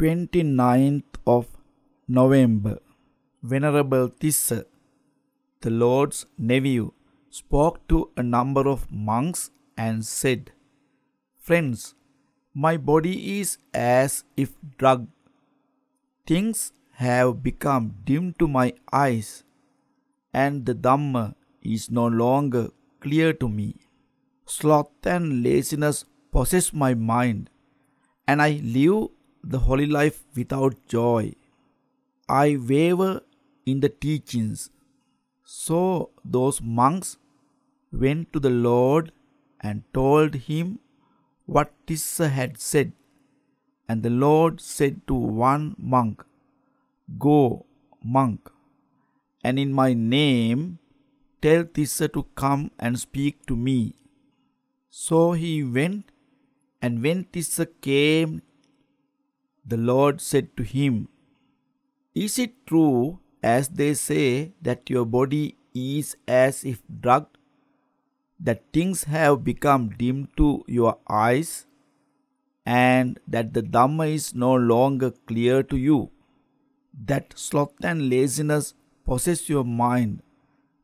29th of November, Venerable Tissa, the Lord's nephew, spoke to a number of monks and said, Friends, my body is as if drugged. Things have become dim to my eyes, and the Dhamma is no longer clear to me. Sloth and laziness possess my mind, and I live the holy life without joy. I waver in the teachings. So those monks went to the Lord and told him what Tissa had said. And the Lord said to one monk, Go, monk, and in my name tell Tissa to come and speak to me. So he went, and when Tissa came the Lord said to him, Is it true, as they say, that your body is as if drugged, that things have become dim to your eyes, and that the Dhamma is no longer clear to you, that sloth and laziness possess your mind,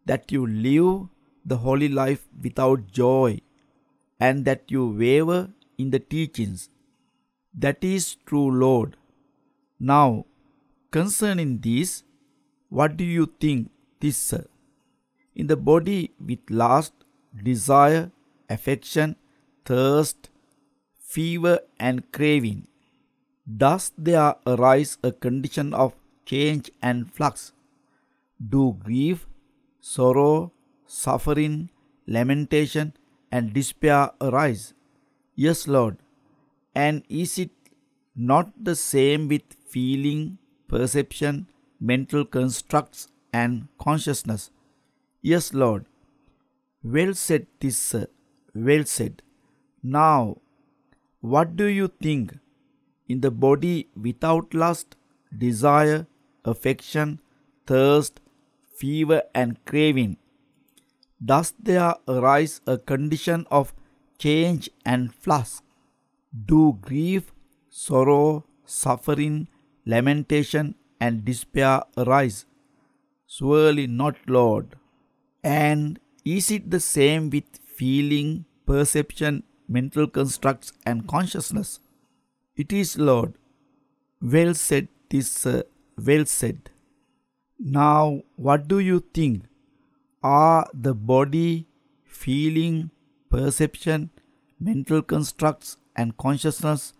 that you live the holy life without joy, and that you waver in the teachings that is true, Lord. Now, concerning this, what do you think, this? In the body with lust, desire, affection, thirst, fever, and craving, does there arise a condition of change and flux? Do grief, sorrow, suffering, lamentation, and despair arise? Yes, Lord. And is it not the same with feeling, perception, mental constructs, and consciousness? Yes, Lord. Well said, this sir. Well said. Now, what do you think? In the body without lust, desire, affection, thirst, fever, and craving, does there arise a condition of change and flux? do grief, sorrow, suffering, lamentation, and despair arise? Surely not, Lord. And is it the same with feeling, perception, mental constructs, and consciousness? It is, Lord. Well said, this well said. Now, what do you think? Are the body, feeling, perception, mental constructs, and consciousness,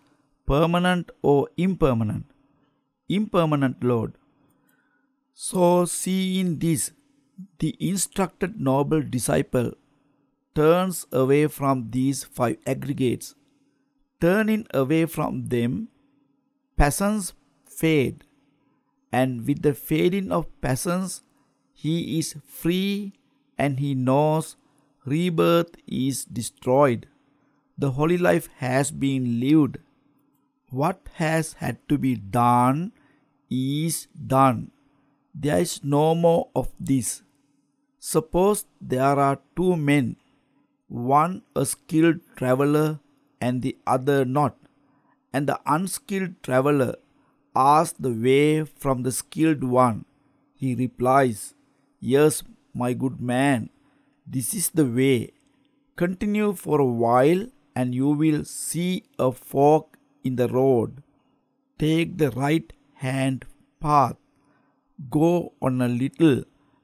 permanent or impermanent, impermanent Lord. So, seeing this, the instructed noble disciple turns away from these five aggregates. Turning away from them, passions fade, and with the fading of passions, he is free and he knows rebirth is destroyed the holy life has been lived. What has had to be done is done. There is no more of this. Suppose there are two men, one a skilled traveler and the other not, and the unskilled traveler asks the way from the skilled one. He replies, Yes, my good man, this is the way. Continue for a while and you will see a fork in the road. Take the right hand path. Go on a little,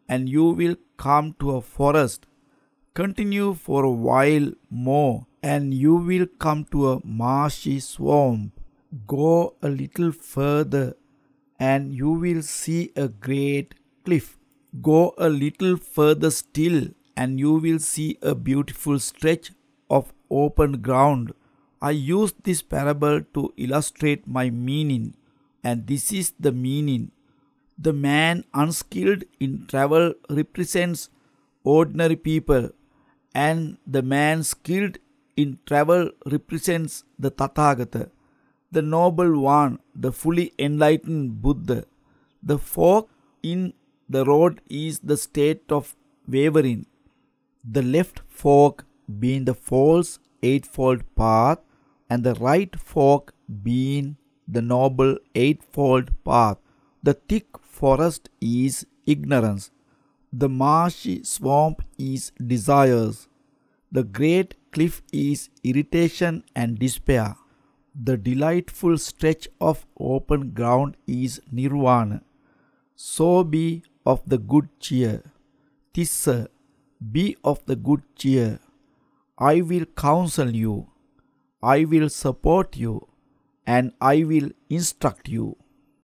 and you will come to a forest. Continue for a while more, and you will come to a marshy swamp. Go a little further, and you will see a great cliff. Go a little further still, and you will see a beautiful stretch open ground. I used this parable to illustrate my meaning, and this is the meaning. The man unskilled in travel represents ordinary people, and the man skilled in travel represents the Tathagata, the noble one, the fully enlightened Buddha. The fork in the road is the state of wavering, the left fork being the false eightfold path and the right fork being the noble eightfold path. The thick forest is ignorance. The marshy swamp is desires. The great cliff is irritation and despair. The delightful stretch of open ground is nirvana. So be of the good cheer. Tissa, be of the good cheer. I will counsel you, I will support you, and I will instruct you.